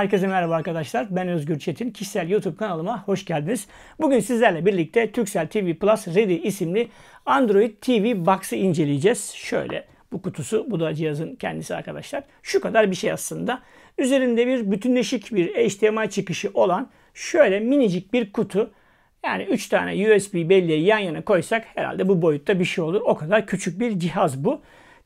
Herkese merhaba arkadaşlar. Ben Özgür Çetin. Kişisel YouTube kanalıma hoş geldiniz. Bugün sizlerle birlikte Turkcell TV Plus Ready isimli Android TV Box'ı inceleyeceğiz. Şöyle bu kutusu, bu da cihazın kendisi arkadaşlar. Şu kadar bir şey aslında. Üzerinde bir bütünleşik bir HDMI çıkışı olan şöyle minicik bir kutu. Yani 3 tane USB belleği yan yana koysak herhalde bu boyutta bir şey olur. O kadar küçük bir cihaz bu.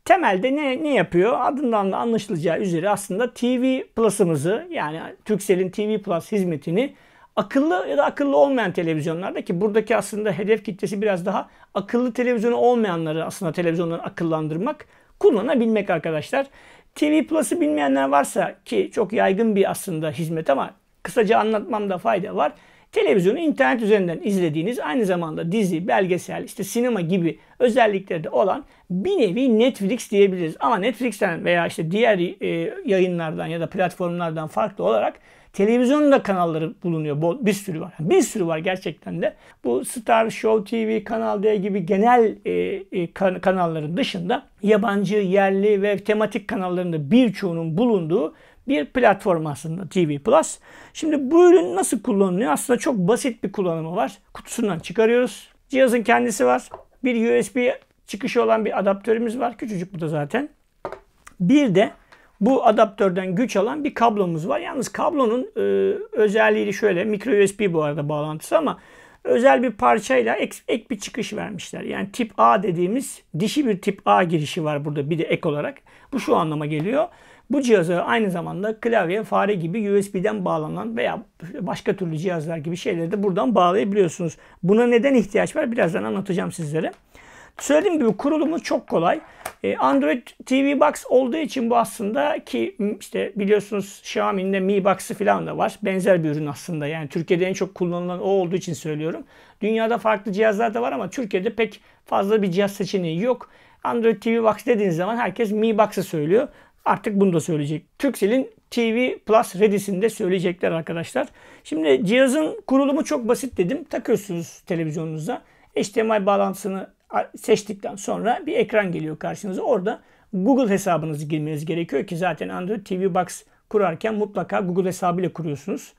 Temelde ne, ne yapıyor? Adından da anlaşılacağı üzere aslında TV Plus'ımızı yani Turkcell'in TV Plus hizmetini akıllı ya da akıllı olmayan televizyonlarda ki buradaki aslında hedef kitlesi biraz daha akıllı televizyonu olmayanları aslında televizyonları akıllandırmak, kullanabilmek arkadaşlar. TV Plus'ı bilmeyenler varsa ki çok yaygın bir aslında hizmet ama kısaca anlatmamda fayda var. Televizyonu internet üzerinden izlediğiniz aynı zamanda dizi, belgesel, işte sinema gibi özellikleri de olan bir nevi Netflix diyebiliriz. Ama Netflix'ten veya işte diğer e, yayınlardan ya da platformlardan farklı olarak Televizyon da kanalları bulunuyor. Bol, bir sürü var. Bir sürü var gerçekten de. Bu Star, Show TV, Kanal D gibi genel e, e, kan kanalların dışında yabancı, yerli ve tematik kanallarında birçoğunun bulunduğu bir platform aslında TV Plus. Şimdi bu ürün nasıl kullanılıyor? Aslında çok basit bir kullanımı var. Kutusundan çıkarıyoruz. Cihazın kendisi var. Bir USB çıkışı olan bir adaptörümüz var. Küçücük bu da zaten. Bir de bu adaptörden güç alan bir kablomuz var. Yalnız kablonun e, özelliği şöyle micro USB bu arada bağlantısı ama özel bir parçayla ek, ek bir çıkış vermişler. Yani tip A dediğimiz dişi bir tip A girişi var burada bir de ek olarak. Bu şu anlama geliyor. Bu cihazı aynı zamanda klavye, fare gibi USB'den bağlanan veya başka türlü cihazlar gibi şeyleri de buradan bağlayabiliyorsunuz. Buna neden ihtiyaç var birazdan anlatacağım sizlere. Söylediğim gibi kurulumu çok kolay. E, Android TV Box olduğu için bu aslında ki işte biliyorsunuz Xiaomi'nin de Mi Box'ı falan da var. Benzer bir ürün aslında. Yani Türkiye'de en çok kullanılan o olduğu için söylüyorum. Dünyada farklı cihazlar da var ama Türkiye'de pek fazla bir cihaz seçeneği yok. Android TV Box dediğiniz zaman herkes Mi Box'ı söylüyor. Artık bunu da söyleyecek. Turkcell'in TV Plus Redis'ini de söyleyecekler arkadaşlar. Şimdi cihazın kurulumu çok basit dedim. Takıyorsunuz televizyonunuza. HDMI bağlantısını seçtikten sonra bir ekran geliyor karşınıza. Orada Google hesabınızı girmeniz gerekiyor ki zaten Android TV Box kurarken mutlaka Google hesabı ile kuruyorsunuz.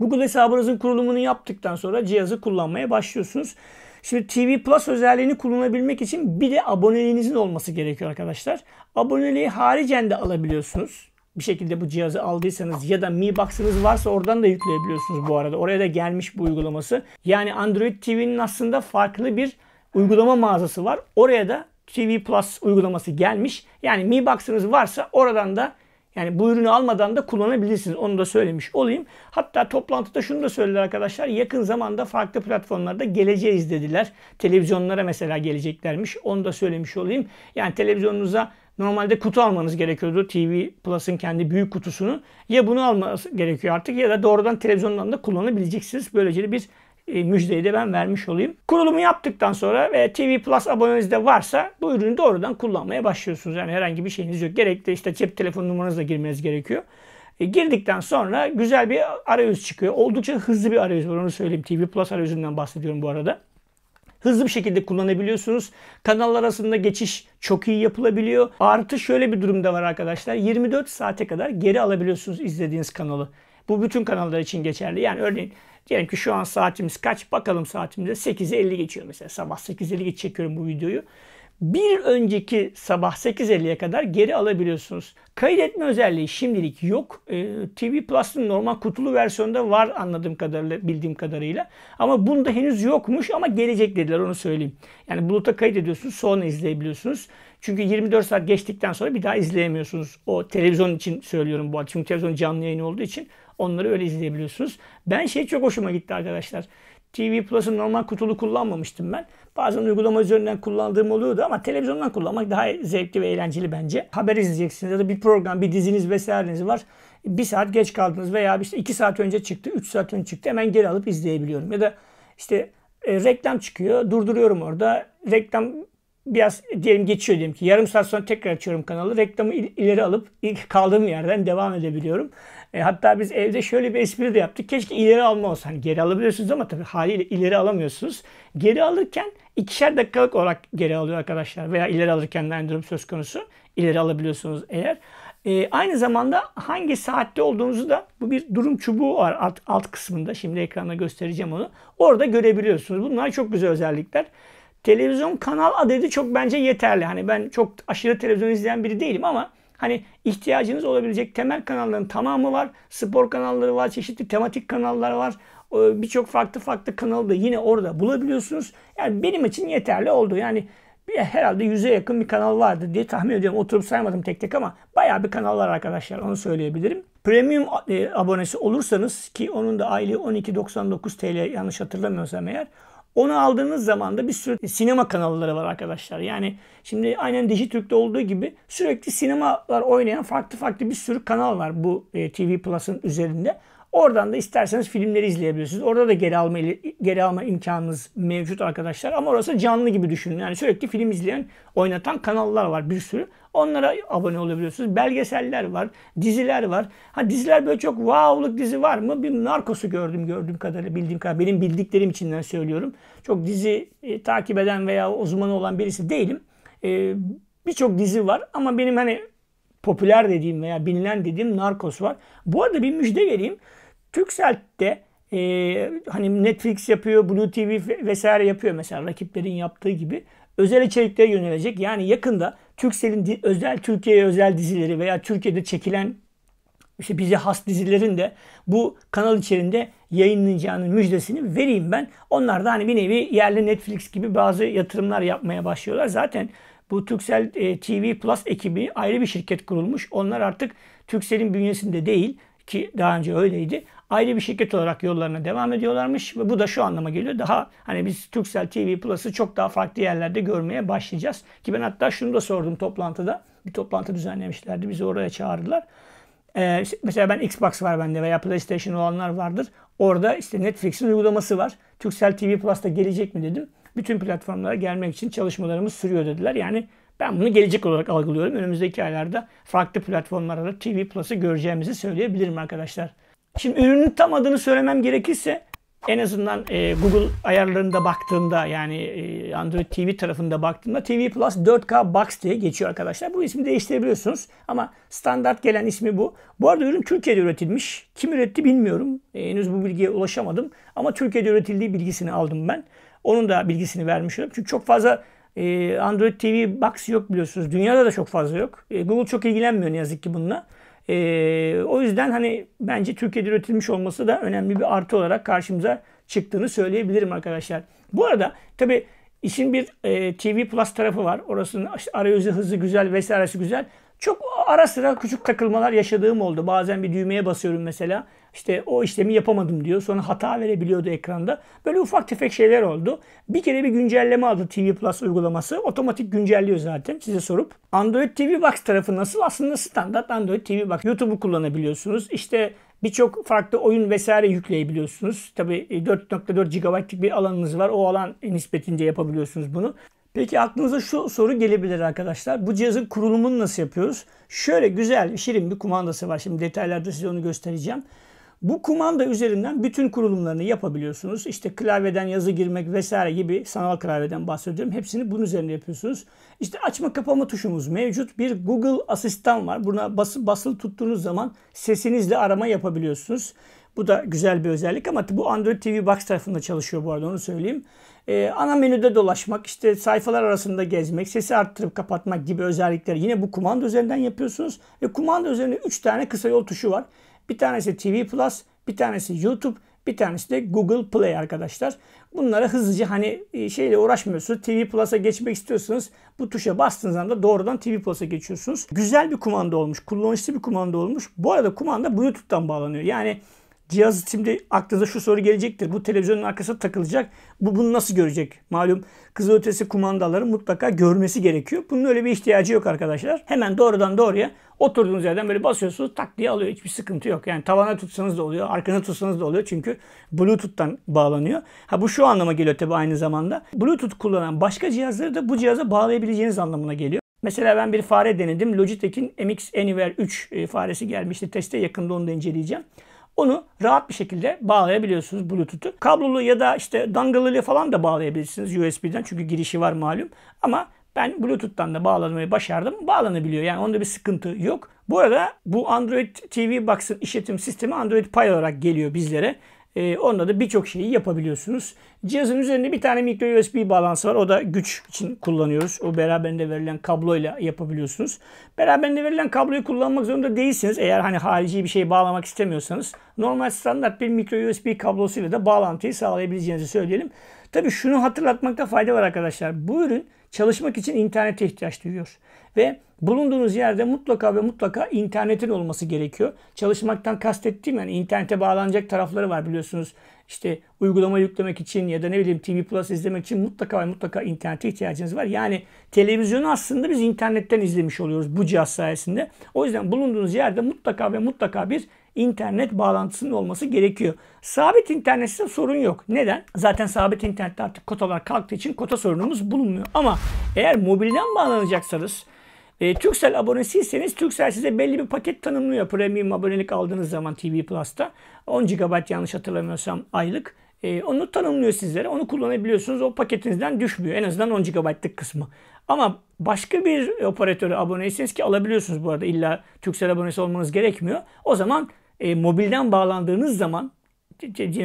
Google hesabınızın kurulumunu yaptıktan sonra cihazı kullanmaya başlıyorsunuz. Şimdi TV Plus özelliğini kullanabilmek için bir de aboneliğinizin olması gerekiyor arkadaşlar. Aboneliği haricen de alabiliyorsunuz. Bir şekilde bu cihazı aldıysanız ya da Mi Box'ınız varsa oradan da yükleyebiliyorsunuz bu arada. Oraya da gelmiş bu uygulaması. Yani Android TV'nin aslında farklı bir uygulama mağazası var. Oraya da TV Plus uygulaması gelmiş. Yani Mi Box'ınız varsa oradan da yani bu ürünü almadan da kullanabilirsiniz. Onu da söylemiş olayım. Hatta toplantıda şunu da söylediler arkadaşlar. Yakın zamanda farklı platformlarda geleceğiz dediler. Televizyonlara mesela geleceklermiş. Onu da söylemiş olayım. Yani televizyonunuza normalde kutu almanız gerekiyordu. TV Plus'ın kendi büyük kutusunu. Ya bunu almanız gerekiyor artık ya da doğrudan televizyondan da kullanabileceksiniz. Böylece bir e, müjdeyi de ben vermiş olayım. Kurulumu yaptıktan sonra ve TV Plus aboneniz de varsa bu ürünü doğrudan kullanmaya başlıyorsunuz. Yani herhangi bir şeyiniz yok. Gerekli işte cep telefon numaranızla girmeniz gerekiyor. E, girdikten sonra güzel bir arayüz çıkıyor. Oldukça hızlı bir arayüz var onu söyleyeyim. TV Plus arayüzünden bahsediyorum bu arada hızlı bir şekilde kullanabiliyorsunuz. Kanallar arasında geçiş çok iyi yapılabiliyor. Artı şöyle bir durumda var arkadaşlar. 24 saate kadar geri alabiliyorsunuz izlediğiniz kanalı. Bu bütün kanallar için geçerli. Yani örneğin diyelim ki şu an saatimiz kaç? Bakalım saatimize 8'e 50 geçiyor mesela. Sabah 8.50 geç çekiyorum bu videoyu. Bir önceki sabah 8.50'ye kadar geri alabiliyorsunuz. Kaydetme özelliği şimdilik yok. Ee, TV Plus'ın normal kutulu versiyonunda var anladığım kadarıyla, bildiğim kadarıyla. Ama bunda henüz yokmuş ama gelecek dediler onu söyleyeyim. Yani buluta kaydediyorsunuz sonra izleyebiliyorsunuz. Çünkü 24 saat geçtikten sonra bir daha izleyemiyorsunuz. O televizyon için söylüyorum bu arada. Çünkü televizyon canlı yayın olduğu için onları öyle izleyebiliyorsunuz. Ben şey çok hoşuma gitti arkadaşlar. TV Plus'ın normal kutulu kullanmamıştım ben. Bazen uygulama üzerinden kullandığım oluyordu ama televizyondan kullanmak daha zevkli ve eğlenceli bence. Haber izleyeceksiniz ya da bir program, bir diziniz vesaireniz var. Bir saat geç kaldınız veya işte iki saat önce çıktı, üç saat önce çıktı hemen geri alıp izleyebiliyorum. Ya da işte e, reklam çıkıyor. Durduruyorum orada. Reklam biraz diyelim geçiyor diyelim ki yarım saat sonra tekrar açıyorum kanalı. Reklamı ileri alıp ilk kaldığım yerden devam edebiliyorum. E, hatta biz evde şöyle bir espri de yaptık. Keşke ileri alma olsa. Hani geri alabiliyorsunuz ama tabii haliyle ileri alamıyorsunuz. Geri alırken ikişer dakikalık olarak geri alıyor arkadaşlar. Veya ileri alırken de aynı durum söz konusu. İleri alabiliyorsunuz eğer. E, aynı zamanda hangi saatte olduğunuzu da bu bir durum çubuğu var alt, alt kısmında. Şimdi ekranda göstereceğim onu. Orada görebiliyorsunuz. Bunlar çok güzel özellikler televizyon kanal adedi çok bence yeterli. Hani ben çok aşırı televizyon izleyen biri değilim ama hani ihtiyacınız olabilecek temel kanalların tamamı var. Spor kanalları var, çeşitli tematik kanallar var. Ee, birçok farklı farklı kanalı da yine orada bulabiliyorsunuz. Yani benim için yeterli oldu. Yani herhalde yüze yakın bir kanal vardı diye tahmin ediyorum. Oturup saymadım tek tek ama bayağı bir kanal var arkadaşlar onu söyleyebilirim. Premium e, abonesi olursanız ki onun da aylığı 12.99 TL yanlış hatırlamıyorsam eğer onu aldığınız zaman da bir sürü sinema kanalları var arkadaşlar. Yani şimdi aynen Dijitürk'te olduğu gibi sürekli sinemalar oynayan farklı farklı bir sürü kanal var bu e, TV Plus'ın üzerinde. Oradan da isterseniz filmleri izleyebilirsiniz. Orada da geri alma geri alma imkanınız mevcut arkadaşlar. Ama orası canlı gibi düşünün. Yani sürekli film izleyen, oynatan kanallar var bir sürü. Onlara abone olabiliyorsunuz. Belgeseller var, diziler var. Ha diziler böyle çok wow'luk dizi var mı? Bir narcosu gördüm gördüğüm kadarıyla, bildiğim kadarıyla. Benim bildiklerim içinden söylüyorum. Çok dizi e, takip eden veya uzmanı olan birisi değilim. E, Birçok dizi var ama benim hani popüler dediğim veya bilinen dediğim narcos var. Bu arada bir müjde vereyim. Türkcell'de e, hani Netflix yapıyor, Blue TV vesaire yapıyor mesela rakiplerin yaptığı gibi. Özel içeriklere yönelecek. Yani yakında Türksel'in özel Türkiye'ye özel dizileri veya Türkiye'de çekilen işte bize has dizilerin de bu kanal içerisinde yayınlayacağının müjdesini vereyim ben. Onlar da hani bir nevi yerli Netflix gibi bazı yatırımlar yapmaya başlıyorlar. Zaten bu Türksel e, TV Plus ekibi ayrı bir şirket kurulmuş. Onlar artık Türksel'in bünyesinde değil ki daha önce öyleydi. Ayrı bir şirket olarak yollarına devam ediyorlarmış ve bu da şu anlama geliyor. Daha hani biz Turkcell TV Plus'ı çok daha farklı yerlerde görmeye başlayacağız. Ki ben hatta şunu da sordum toplantıda. Bir toplantı düzenlemişlerdi. Bizi oraya çağırdılar. Ee, mesela ben Xbox var bende veya PlayStation olanlar vardır. Orada işte Netflix'in uygulaması var. Turkcell TV Plus'ta gelecek mi dedim. Bütün platformlara gelmek için çalışmalarımız sürüyor dediler. Yani ben bunu gelecek olarak algılıyorum. Önümüzdeki aylarda farklı platformlarda TV Plus'ı göreceğimizi söyleyebilirim arkadaşlar. Şimdi ürünün tam adını söylemem gerekirse en azından e, Google ayarlarında baktığımda yani e, Android TV tarafında baktığımda TV Plus 4K Box diye geçiyor arkadaşlar. Bu ismi değiştirebiliyorsunuz ama standart gelen ismi bu. Bu arada ürün Türkiye'de üretilmiş. Kim üretti bilmiyorum. E, henüz bu bilgiye ulaşamadım ama Türkiye'de üretildiği bilgisini aldım ben. Onun da bilgisini vermiş oldum. Çünkü çok fazla ee, Android TV Box yok biliyorsunuz. Dünyada da çok fazla yok. Ee, Google çok ilgilenmiyor ne yazık ki bununla. Ee, o yüzden hani bence Türkiye'de üretilmiş olması da önemli bir artı olarak karşımıza çıktığını söyleyebilirim arkadaşlar. Bu arada tabi işin bir e, TV Plus tarafı var. Orasının arayüzü hızı güzel vesairesi güzel. Çok ara sıra küçük takılmalar yaşadığım oldu. Bazen bir düğmeye basıyorum mesela. İşte o işlemi yapamadım diyor. Sonra hata verebiliyordu ekranda. Böyle ufak tefek şeyler oldu. Bir kere bir güncelleme aldı TV Plus uygulaması. Otomatik güncelliyor zaten size sorup. Android TV Box tarafı nasıl? Aslında standart Android TV Box. YouTube'u kullanabiliyorsunuz. İşte Birçok farklı oyun vesaire yükleyebiliyorsunuz. Tabii 4.4 e, GB'lık bir alanınız var. O alan nispetince yapabiliyorsunuz bunu. Peki aklınıza şu soru gelebilir arkadaşlar. Bu cihazın kurulumunu nasıl yapıyoruz? Şöyle güzel, şirin bir kumandası var. Şimdi detaylarda size onu göstereceğim. Bu kumanda üzerinden bütün kurulumlarını yapabiliyorsunuz. İşte klavyeden yazı girmek vesaire gibi sanal klavyeden bahsediyorum. Hepsini bunun üzerine yapıyorsunuz. İşte açma kapama tuşumuz mevcut. Bir Google asistan var. Buna basılı basılı tuttuğunuz zaman sesinizle arama yapabiliyorsunuz. Bu da güzel bir özellik ama bu Android TV Box tarafında çalışıyor bu arada onu söyleyeyim. Ee, ana menüde dolaşmak, işte sayfalar arasında gezmek, sesi arttırıp kapatmak gibi özellikler yine bu kumanda üzerinden yapıyorsunuz. Ve kumanda üzerinde 3 tane kısa yol tuşu var. Bir tanesi TV Plus, bir tanesi YouTube, bir tanesi de Google Play arkadaşlar. Bunlara hızlıca hani e, şeyle uğraşmıyorsunuz. TV Plus'a geçmek istiyorsanız bu tuşa bastığınız anda doğrudan TV Plus'a geçiyorsunuz. Güzel bir kumanda olmuş. Kullanışlı bir kumanda olmuş. Bu arada kumanda Bluetooth'tan bağlanıyor. Yani Cihaz şimdi aklınıza şu soru gelecektir. Bu televizyonun arkasına takılacak. Bu bunu nasıl görecek? Malum kızılötesi kumandaları mutlaka görmesi gerekiyor. Bunun öyle bir ihtiyacı yok arkadaşlar. Hemen doğrudan doğruya oturduğunuz yerden böyle basıyorsunuz tak diye alıyor. Hiçbir sıkıntı yok. Yani tavana tutsanız da oluyor. Arkana tutsanız da oluyor. Çünkü Bluetooth'tan bağlanıyor. Ha bu şu anlama geliyor tabii aynı zamanda. Bluetooth kullanan başka cihazları da bu cihaza bağlayabileceğiniz anlamına geliyor. Mesela ben bir fare denedim. Logitech'in MX Anywhere 3 e, faresi gelmişti. Teste yakında onu da inceleyeceğim. Onu rahat bir şekilde bağlayabiliyorsunuz Bluetooth'u. Kablolu ya da işte dangle'lı falan da bağlayabilirsiniz USB'den çünkü girişi var malum. Ama ben Bluetooth'tan da bağlanmayı başardım. Bağlanabiliyor yani onda bir sıkıntı yok. Bu arada bu Android TV Box'ın işletim sistemi Android Pie olarak geliyor bizlere. E, onunla da birçok şeyi yapabiliyorsunuz. Cihazın üzerinde bir tane micro USB bağlantısı var. O da güç için kullanıyoruz. O beraberinde verilen kabloyla yapabiliyorsunuz. Beraberinde verilen kabloyu kullanmak zorunda değilsiniz. Eğer hani harici bir şey bağlamak istemiyorsanız normal standart bir micro USB kablosuyla da bağlantıyı sağlayabileceğinizi söyleyelim. Tabii şunu hatırlatmakta fayda var arkadaşlar. Bu ürün Çalışmak için internete ihtiyaç duyuyor. Ve bulunduğunuz yerde mutlaka ve mutlaka internetin olması gerekiyor. Çalışmaktan kastettiğim yani internete bağlanacak tarafları var biliyorsunuz işte uygulama yüklemek için ya da ne bileyim TV Plus izlemek için mutlaka mutlaka internete ihtiyacınız var. Yani televizyonu aslında biz internetten izlemiş oluyoruz bu cihaz sayesinde. O yüzden bulunduğunuz yerde mutlaka ve mutlaka bir internet bağlantısının olması gerekiyor. Sabit internetse sorun yok. Neden? Zaten sabit internette artık kotalar kalktığı için kota sorunumuz bulunmuyor. Ama eğer mobilden bağlanacaksanız e, Türksel abonesiyseniz Türksel size belli bir paket tanımlıyor. Premium abonelik aldığınız zaman TV Plus'ta 10 GB yanlış hatırlamıyorsam aylık. E, onu tanımlıyor sizlere. Onu kullanabiliyorsunuz. O paketinizden düşmüyor. En azından 10 GB'lık kısmı. Ama başka bir operatöre aboneyseniz ki alabiliyorsunuz bu arada. İlla Türksel abonesi olmanız gerekmiyor. O zaman e, mobilden bağlandığınız zaman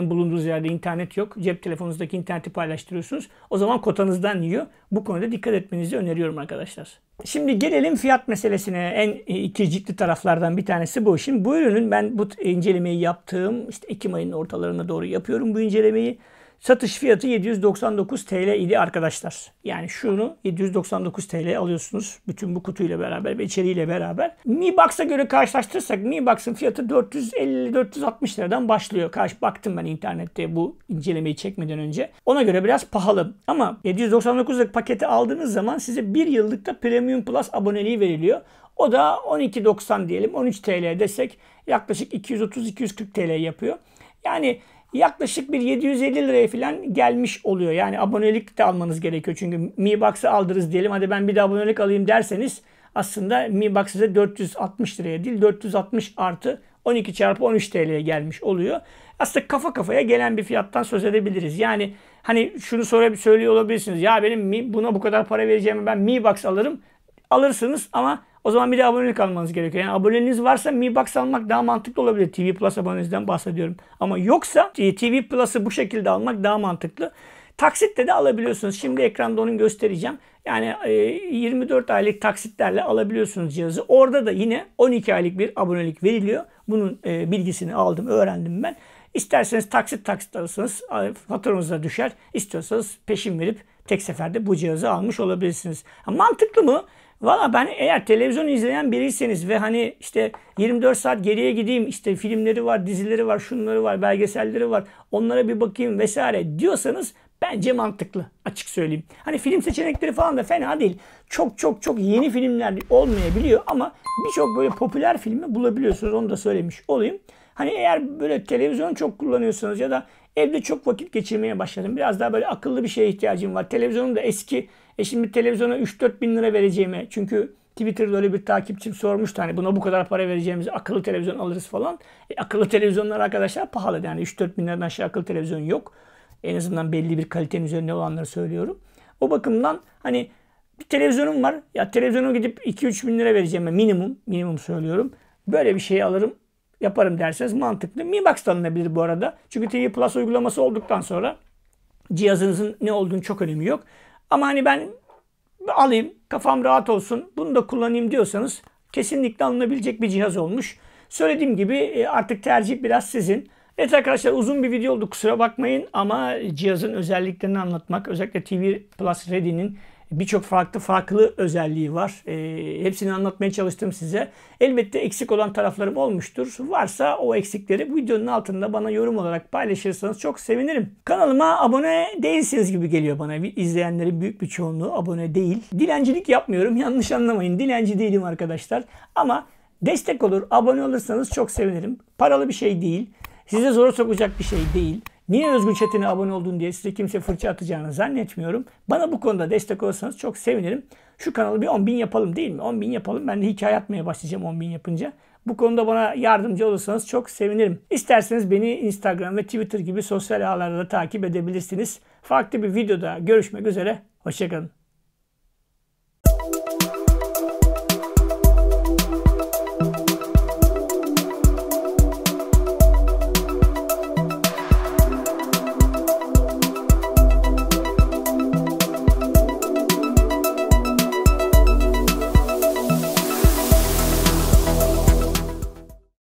bulunduğunuz yerde internet yok. Cep telefonunuzdaki interneti paylaştırıyorsunuz. O zaman kotanızdan yiyor. Bu konuda dikkat etmenizi öneriyorum arkadaşlar. Şimdi gelelim fiyat meselesine. En e, ikircikli taraflardan bir tanesi bu. Şimdi bu ürünün ben bu incelemeyi yaptığım işte Ekim ayının ortalarına doğru yapıyorum bu incelemeyi. Satış fiyatı 799 TL idi arkadaşlar. Yani şunu 799 TL alıyorsunuz. Bütün bu kutuyla beraber ve içeriğiyle beraber. Mi Box'a göre karşılaştırırsak Mi Box'ın fiyatı 450-460 liradan başlıyor. Karşı baktım ben internette bu incelemeyi çekmeden önce. Ona göre biraz pahalı. Ama 799 paketi aldığınız zaman size 1 da Premium Plus aboneliği veriliyor. O da 12.90 diyelim 13 TL desek yaklaşık 230-240 TL yapıyor. Yani yaklaşık bir 750 liraya falan gelmiş oluyor. Yani abonelik de almanız gerekiyor. Çünkü Mi Box'ı aldırız diyelim. Hadi ben bir de abonelik alayım derseniz aslında Mi Box size 460 liraya değil 460 artı 12 çarpı 13 TL'ye gelmiş oluyor. Aslında kafa kafaya gelen bir fiyattan söz edebiliriz. Yani hani şunu sonra bir söylüyor olabilirsiniz. Ya benim Mi, buna bu kadar para vereceğimi ben Mi Box alırım. Alırsınız ama o zaman bir de abonelik almanız gerekiyor. Yani aboneliğiniz varsa Mi Box almak daha mantıklı olabilir. TV Plus abonenizden bahsediyorum. Ama yoksa TV Plus'ı bu şekilde almak daha mantıklı. Taksitle de alabiliyorsunuz. Şimdi ekranda onu göstereceğim. Yani 24 e, aylık taksitlerle alabiliyorsunuz cihazı. Orada da yine 12 aylık bir abonelik veriliyor. Bunun e, bilgisini aldım, öğrendim ben. İsterseniz taksit taksit alırsanız faturanıza düşer. İstiyorsanız peşin verip tek seferde bu cihazı almış olabilirsiniz. Mantıklı mı? Valla ben eğer televizyon izleyen biriyseniz ve hani işte 24 saat geriye gideyim işte filmleri var, dizileri var, şunları var, belgeselleri var. Onlara bir bakayım vesaire diyorsanız bence mantıklı açık söyleyeyim. Hani film seçenekleri falan da fena değil. Çok çok çok yeni filmler olmayabiliyor ama birçok böyle popüler filmi bulabiliyorsunuz onu da söylemiş olayım. Hani eğer böyle televizyon çok kullanıyorsanız ya da evde çok vakit geçirmeye başladım. Biraz daha böyle akıllı bir şeye ihtiyacım var. Televizyonum da eski e şimdi televizyona 3-4 bin lira vereceğime çünkü Twitter'da öyle bir takipçim sormuştu hani buna bu kadar para vereceğimiz akıllı televizyon alırız falan. E, akıllı televizyonlar arkadaşlar pahalı yani 3-4 bin liradan aşağı şey akıllı televizyon yok. En azından belli bir kalitenin üzerinde olanları söylüyorum. O bakımdan hani bir televizyonum var. Ya televizyonum gidip 2-3 bin lira vereceğime minimum, minimum söylüyorum. Böyle bir şey alırım, yaparım derseniz mantıklı. Mi Box alınabilir bu arada. Çünkü TV Plus uygulaması olduktan sonra cihazınızın ne olduğunu çok önemi yok. Ama hani ben alayım kafam rahat olsun bunu da kullanayım diyorsanız kesinlikle alınabilecek bir cihaz olmuş. Söylediğim gibi e, artık tercih biraz sizin. Evet arkadaşlar uzun bir video oldu kusura bakmayın ama cihazın özelliklerini anlatmak özellikle TV Plus Ready'nin birçok farklı farklı özelliği var. E, hepsini anlatmaya çalıştım size. Elbette eksik olan taraflarım olmuştur. Varsa o eksikleri bu videonun altında bana yorum olarak paylaşırsanız çok sevinirim. Kanalıma abone değilsiniz gibi geliyor bana. İzleyenlerin büyük bir çoğunluğu abone değil. Dilencilik yapmıyorum. Yanlış anlamayın. Dilenci değilim arkadaşlar. Ama destek olur, abone olursanız çok sevinirim. Paralı bir şey değil. Size zora sokacak bir şey değil. Niye Özgür Çetin'e abone oldun diye size kimse fırça atacağını zannetmiyorum. Bana bu konuda destek olursanız çok sevinirim. Şu kanalı bir 10 bin yapalım değil mi? 10 bin yapalım. Ben de hikaye atmaya başlayacağım 10 bin yapınca. Bu konuda bana yardımcı olursanız çok sevinirim. İsterseniz beni Instagram ve Twitter gibi sosyal ağlarda da takip edebilirsiniz. Farklı bir videoda görüşmek üzere. Hoşçakalın.